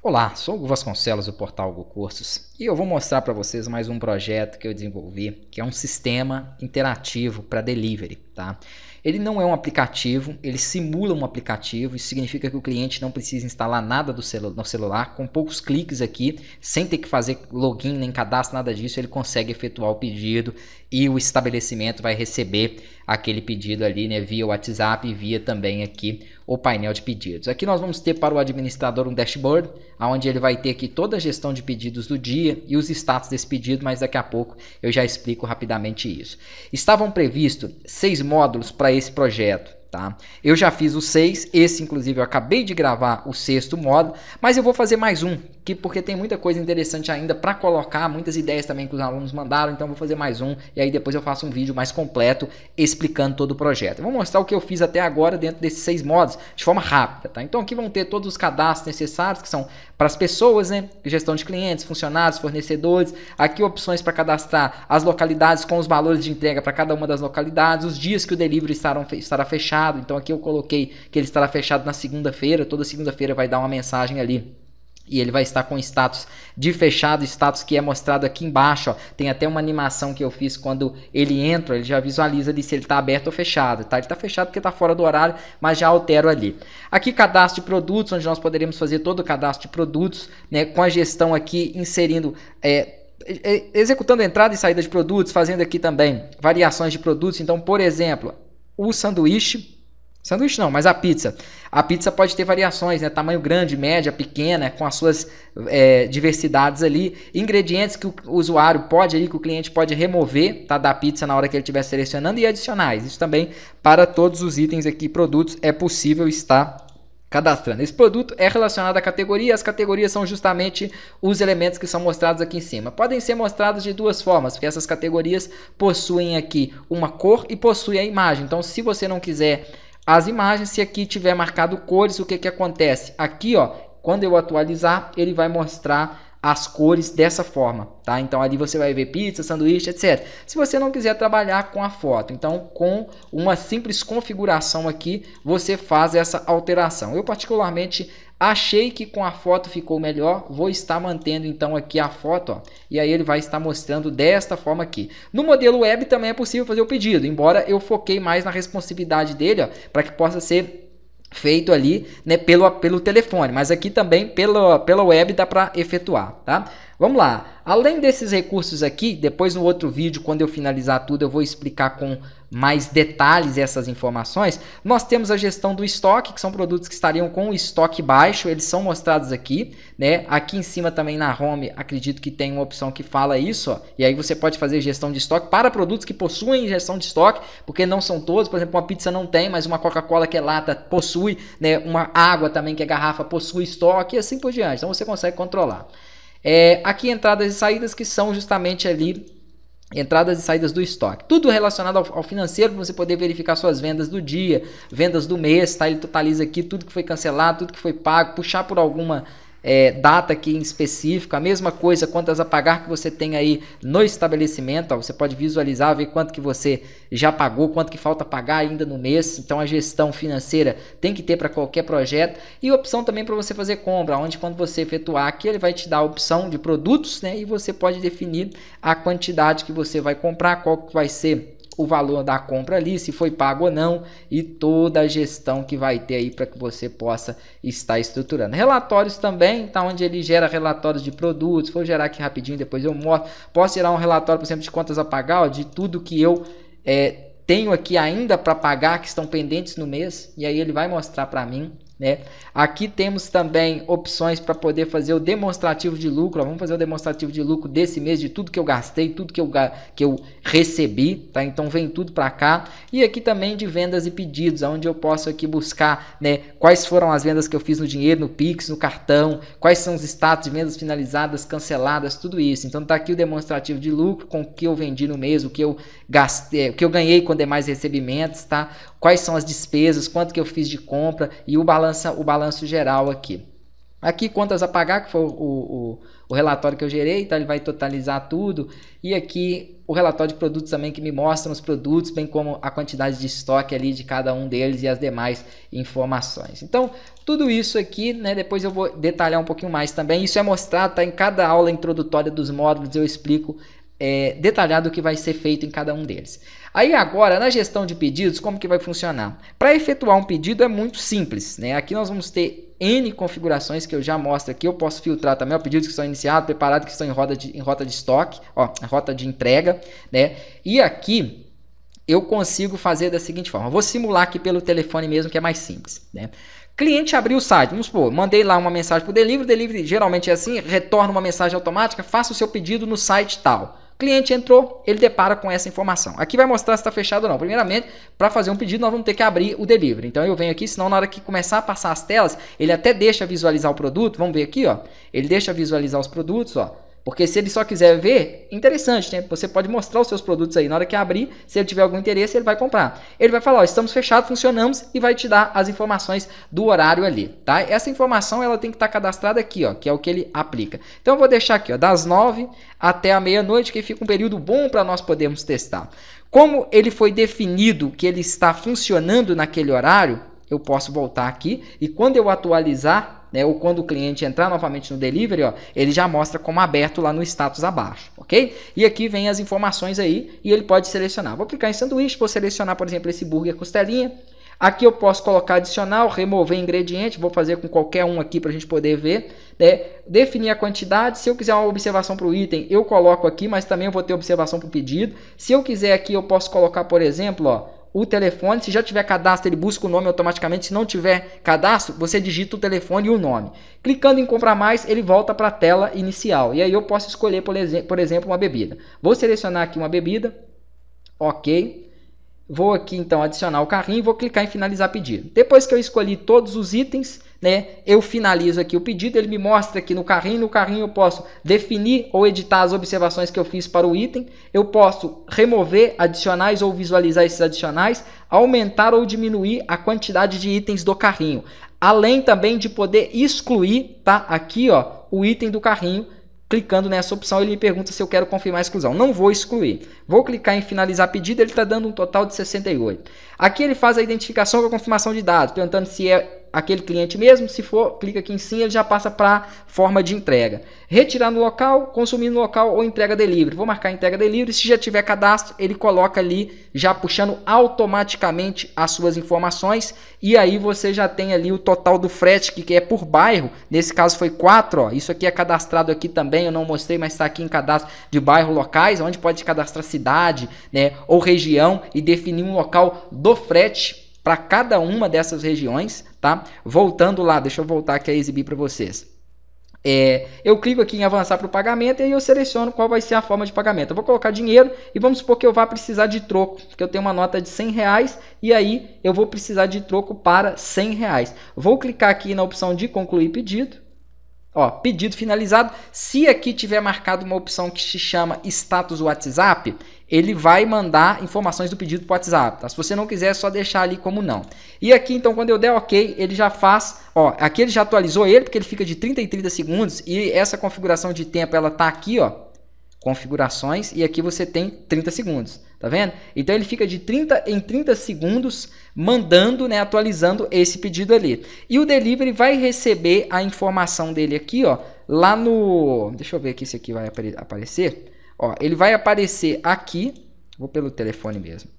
Olá, sou o Vasconcelos do Portal Go Cursos e eu vou mostrar para vocês mais um projeto que eu desenvolvi, que é um sistema interativo para delivery, tá? Ele não é um aplicativo, ele simula um aplicativo, isso significa que o cliente não precisa instalar nada do celu no celular, com poucos cliques aqui, sem ter que fazer login nem cadastro, nada disso, ele consegue efetuar o pedido e o estabelecimento vai receber aquele pedido ali, né, via WhatsApp e via também aqui o painel de pedidos. Aqui nós vamos ter para o administrador um dashboard, onde ele vai ter aqui toda a gestão de pedidos do dia e os status desse pedido, mas daqui a pouco eu já explico rapidamente isso. Estavam previstos seis módulos para esse projeto. Tá? Eu já fiz os seis, esse inclusive eu acabei de gravar o sexto módulo, mas eu vou fazer mais um que porque tem muita coisa interessante ainda para colocar, muitas ideias também que os alunos mandaram, então vou fazer mais um e aí depois eu faço um vídeo mais completo explicando todo o projeto. Eu vou mostrar o que eu fiz até agora dentro desses seis modos de forma rápida, tá? Então aqui vão ter todos os cadastros necessários que são para as pessoas, né? Gestão de clientes, funcionários, fornecedores. Aqui opções para cadastrar as localidades com os valores de entrega para cada uma das localidades, os dias que o delivery estarão, estará fechado. Então aqui eu coloquei que ele estará fechado na segunda-feira, toda segunda-feira vai dar uma mensagem ali e ele vai estar com status de fechado, status que é mostrado aqui embaixo, ó. tem até uma animação que eu fiz quando ele entra, ele já visualiza ali se ele está aberto ou fechado, tá? Ele está fechado porque está fora do horário, mas já altero ali. Aqui cadastro de produtos, onde nós poderemos fazer todo o cadastro de produtos, né, com a gestão aqui inserindo é, é executando entrada e saída de produtos, fazendo aqui também variações de produtos. Então, por exemplo, o sanduíche Sanduíche não, mas a pizza. A pizza pode ter variações, né? Tamanho grande, média, pequena, com as suas é, diversidades ali. Ingredientes que o usuário pode ali, que o cliente pode remover tá? da pizza na hora que ele estiver selecionando e adicionais. Isso também para todos os itens aqui, produtos, é possível estar cadastrando. Esse produto é relacionado à categoria, as categorias são justamente os elementos que são mostrados aqui em cima. Podem ser mostrados de duas formas, porque essas categorias possuem aqui uma cor e possuem a imagem. Então, se você não quiser as imagens. Se aqui tiver marcado cores, o que, que acontece? Aqui, ó, quando eu atualizar, ele vai mostrar as cores dessa forma, tá? Então ali você vai ver pizza, sanduíche, etc. Se você não quiser trabalhar com a foto, então com uma simples configuração aqui, você faz essa alteração. Eu particularmente achei que com a foto ficou melhor, vou estar mantendo então aqui a foto, ó, e aí ele vai estar mostrando desta forma aqui. No modelo web também é possível fazer o pedido, embora eu foquei mais na responsividade dele, para que possa ser feito ali né, pelo, pelo telefone, mas aqui também pela, pela web dá para efetuar, tá? Vamos lá. Além desses recursos aqui, depois no outro vídeo, quando eu finalizar tudo, eu vou explicar com mais detalhes essas informações. Nós temos a gestão do estoque, que são produtos que estariam com o estoque baixo, eles são mostrados aqui, né? Aqui em cima também na home, acredito que tem uma opção que fala isso, ó. E aí você pode fazer gestão de estoque para produtos que possuem gestão de estoque, porque não são todos, por exemplo, uma pizza não tem, mas uma Coca-Cola que é lata possui, né? Uma água também que é garrafa possui estoque e assim por diante. Então você consegue controlar. É, aqui entradas e saídas que são justamente ali entradas e saídas do estoque. Tudo relacionado ao, ao financeiro para você poder verificar suas vendas do dia, vendas do mês, tá? Ele totaliza aqui tudo que foi cancelado, tudo que foi pago, puxar por alguma é, data aqui em específico, a mesma coisa, quantas a pagar que você tem aí no estabelecimento, ó, você pode visualizar, ver quanto que você já pagou, quanto que falta pagar ainda no mês, então a gestão financeira tem que ter para qualquer projeto e opção também para você fazer compra, onde quando você efetuar aqui, ele vai te dar a opção de produtos, né, e você pode definir a quantidade que você vai comprar, qual que vai ser o valor da compra ali, se foi pago ou não e toda a gestão que vai ter aí para que você possa estar estruturando. Relatórios também, tá onde ele gera relatórios de produtos, vou gerar aqui rapidinho, depois eu mostro. Posso gerar um relatório, por exemplo, de contas a pagar, ó, de tudo que eu é, tenho aqui ainda para pagar que estão pendentes no mês, e aí ele vai mostrar para mim né? Aqui temos também opções para poder fazer o demonstrativo de lucro. vamos fazer o demonstrativo de lucro desse mês, de tudo que eu gastei, tudo que eu, que eu recebi. Tá? Então vem tudo para cá. E aqui também de vendas e pedidos, onde eu posso aqui buscar né, quais foram as vendas que eu fiz no dinheiro, no Pix, no cartão, quais são os status de vendas finalizadas, canceladas, tudo isso. Então tá aqui o demonstrativo de lucro com o que eu vendi no mês, o que eu gastei, o que eu ganhei com demais é recebimentos, tá? Quais são as despesas, quanto que eu fiz de compra e o balanço balança, o balanço geral aqui. Aqui, contas a pagar, que foi o, o, o, relatório que eu gerei, então ele vai totalizar tudo. E aqui, o relatório de produtos também, que me mostram os produtos, bem como a quantidade de estoque ali de cada um deles e as demais informações. Então, tudo isso aqui, né, depois eu vou detalhar um pouquinho mais também. Isso é mostrado, tá, em cada aula introdutória dos módulos, eu explico é, detalhado o que vai ser feito em cada um deles. Aí agora, na gestão de pedidos, como que vai funcionar? Para efetuar um pedido é muito simples, né? Aqui nós vamos ter N configurações que eu já mostro aqui. Eu posso filtrar também ó, pedidos que são iniciados, preparados, que estão em, de, em rota de estoque, ó, rota de entrega, né? E aqui eu consigo fazer da seguinte forma. vou simular aqui pelo telefone mesmo, que é mais simples, né? Cliente abriu o site, vamos supor, mandei lá uma mensagem para o delivery, delivery geralmente é assim, retorna uma mensagem automática, faça o seu pedido no site tal. Cliente entrou, ele depara com essa informação. Aqui vai mostrar se está fechado ou não. Primeiramente, para fazer um pedido, nós vamos ter que abrir o delivery. Então eu venho aqui, senão na hora que começar a passar as telas, ele até deixa visualizar o produto. Vamos ver aqui, ó. Ele deixa visualizar os produtos, ó. Porque se ele só quiser ver, interessante, né? Você pode mostrar os seus produtos aí. Na hora que abrir, se ele tiver algum interesse, ele vai comprar. Ele vai falar, ó, estamos fechados, funcionamos e vai te dar as informações do horário ali, tá? Essa informação, ela tem que estar tá cadastrada aqui, ó, que é o que ele aplica. Então, eu vou deixar aqui, ó, das 9 até a meia-noite, que fica um período bom para nós podermos testar. Como ele foi definido que ele está funcionando naquele horário, eu posso voltar aqui e quando eu atualizar, né, ou quando o cliente entrar novamente no delivery, ó, ele já mostra como aberto lá no status abaixo, ok? E aqui vem as informações aí e ele pode selecionar. Vou clicar em sanduíche, vou selecionar, por exemplo, esse burger costelinha. Aqui eu posso colocar adicional, remover ingrediente, vou fazer com qualquer um aqui para a gente poder ver. Né? Definir a quantidade, se eu quiser uma observação para o item, eu coloco aqui, mas também eu vou ter observação para o pedido. Se eu quiser aqui, eu posso colocar, por exemplo, ó, o telefone. Se já tiver cadastro, ele busca o nome automaticamente. Se não tiver cadastro, você digita o telefone e o nome. Clicando em comprar mais, ele volta para a tela inicial. E aí eu posso escolher, por, exe por exemplo, uma bebida. Vou selecionar aqui uma bebida. OK. Vou aqui então adicionar o carrinho e vou clicar em finalizar pedido. Depois que eu escolhi todos os itens, né? Eu finalizo aqui o pedido, ele me mostra aqui no carrinho, no carrinho eu posso definir ou editar as observações que eu fiz para o item, eu posso remover adicionais ou visualizar esses adicionais, aumentar ou diminuir a quantidade de itens do carrinho, além também de poder excluir, tá? Aqui, ó, o item do carrinho, clicando nessa opção, ele me pergunta se eu quero confirmar a exclusão. Não vou excluir. Vou clicar em finalizar pedido, ele está dando um total de 68. Aqui ele faz a identificação com a confirmação de dados, perguntando se é aquele cliente mesmo. Se for, clica aqui em sim, ele já passa para forma de entrega. Retirar no local, consumir no local ou entrega delivery. Vou marcar entrega delivery. Se já tiver cadastro, ele coloca ali já puxando automaticamente as suas informações e aí você já tem ali o total do frete que é por bairro. Nesse caso foi 4, Isso aqui é cadastrado aqui também, eu não mostrei, mas está aqui em cadastro de bairro locais, onde pode cadastrar cidade, né, ou região e definir um local do frete para cada uma dessas regiões, tá? Voltando lá, deixa eu voltar aqui a exibir para vocês. É, eu clico aqui em avançar para o pagamento e aí eu seleciono qual vai ser a forma de pagamento. Eu vou colocar dinheiro e vamos supor que eu vá precisar de troco, porque eu tenho uma nota de 100 reais e aí eu vou precisar de troco para 100 reais. Vou clicar aqui na opção de concluir pedido Ó, pedido finalizado. Se aqui tiver marcado uma opção que se chama status WhatsApp, ele vai mandar informações do pedido para o WhatsApp. Tá? Se você não quiser, é só deixar ali como não. E aqui, então, quando eu der OK, ele já faz. Ó, aqui ele já atualizou ele, porque ele fica de 30 em 30 segundos. E essa configuração de tempo, ela tá aqui, ó. Configurações. E aqui você tem 30 segundos. Tá vendo? Então ele fica de 30 em 30 segundos mandando, né, atualizando esse pedido ali. E o delivery vai receber a informação dele aqui, ó, lá no, deixa eu ver aqui se aqui vai apare aparecer. Ó, ele vai aparecer aqui, vou pelo telefone mesmo.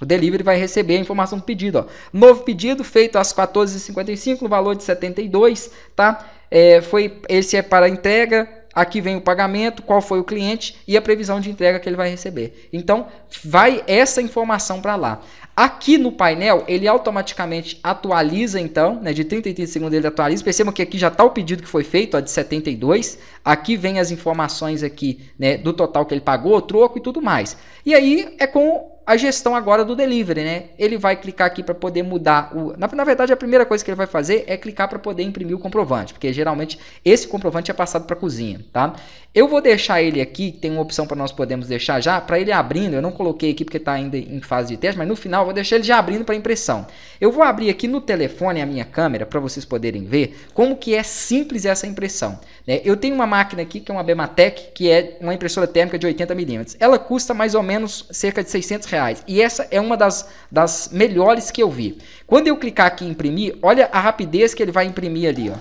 O delivery vai receber a informação do pedido, ó. Novo pedido feito às 14h55, valor de 72, tá? É, foi, esse é para entrega aqui vem o pagamento, qual foi o cliente e a previsão de entrega que ele vai receber. Então, vai essa informação para lá. Aqui no painel, ele automaticamente atualiza, então, né, de 30 em 30 segundos ele atualiza. Percebam que aqui já está o pedido que foi feito, ó, de 72. Aqui vem as informações aqui né, do total que ele pagou, troco e tudo mais. E aí é com a gestão agora do delivery, né? Ele vai clicar aqui para poder mudar o. Na, na, verdade, a primeira coisa que ele vai fazer é clicar para poder imprimir o comprovante, porque geralmente esse comprovante é passado para a cozinha, tá? Eu vou deixar ele aqui, tem uma opção para nós podemos deixar já, para ele abrindo. Eu não coloquei aqui porque está ainda em fase de teste, mas no final eu vou deixar ele já abrindo para impressão. Eu vou abrir aqui no telefone a minha câmera para vocês poderem ver como que é simples essa impressão. Né? Eu tenho uma máquina aqui, que é uma Bematec, que é uma impressora térmica de 80 milímetros. Ela custa mais ou menos cerca de 600 reais. E essa é uma das, das melhores que eu vi. Quando eu clicar aqui em imprimir, olha a rapidez que ele vai imprimir ali. Ó.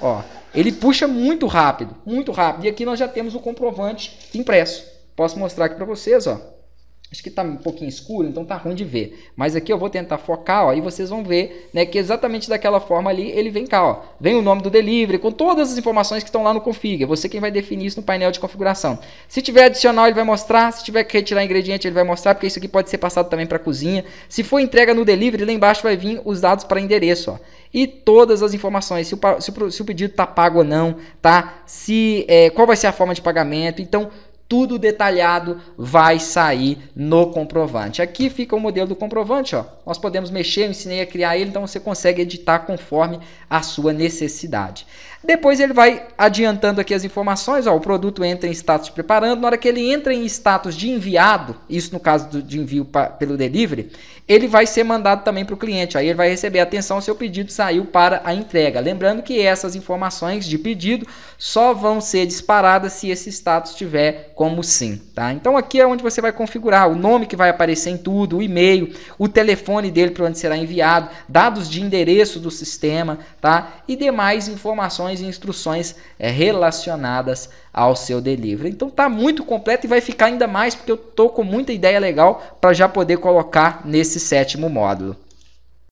ó. Ele puxa muito rápido, muito rápido. E aqui nós já temos o comprovante impresso. Posso mostrar aqui para vocês, ó. Acho que está um pouquinho escuro, então tá ruim de ver. Mas aqui eu vou tentar focar, ó, e vocês vão ver, né, que exatamente daquela forma ali ele vem cá, ó. Vem o nome do delivery, com todas as informações que estão lá no config. É você quem vai definir isso no painel de configuração. Se tiver adicional, ele vai mostrar. Se tiver que retirar ingrediente, ele vai mostrar, porque isso aqui pode ser passado também para a cozinha. Se for entrega no delivery, lá embaixo vai vir os dados para endereço, ó. E todas as informações, se o, se o, se o pedido está pago ou não, tá? Se, é, qual vai ser a forma de pagamento. Então, tudo detalhado vai sair no comprovante. Aqui fica o modelo do comprovante, ó. Nós podemos mexer, eu ensinei a criar ele, então você consegue editar conforme a sua necessidade. Depois ele vai adiantando aqui as informações, ó, o produto entra em status de preparando, na hora que ele entra em status de enviado, isso no caso de envio pra, pelo delivery, ele vai ser mandado também para o cliente, aí ele vai receber atenção, seu pedido saiu para a entrega. Lembrando que essas informações de pedido só vão ser disparadas se esse status tiver com como sim, tá? Então aqui é onde você vai configurar o nome que vai aparecer em tudo, o e-mail, o telefone dele para onde será enviado, dados de endereço do sistema, tá? E demais informações e instruções é, relacionadas ao seu delivery. Então tá muito completo e vai ficar ainda mais porque eu tô com muita ideia legal para já poder colocar nesse sétimo módulo.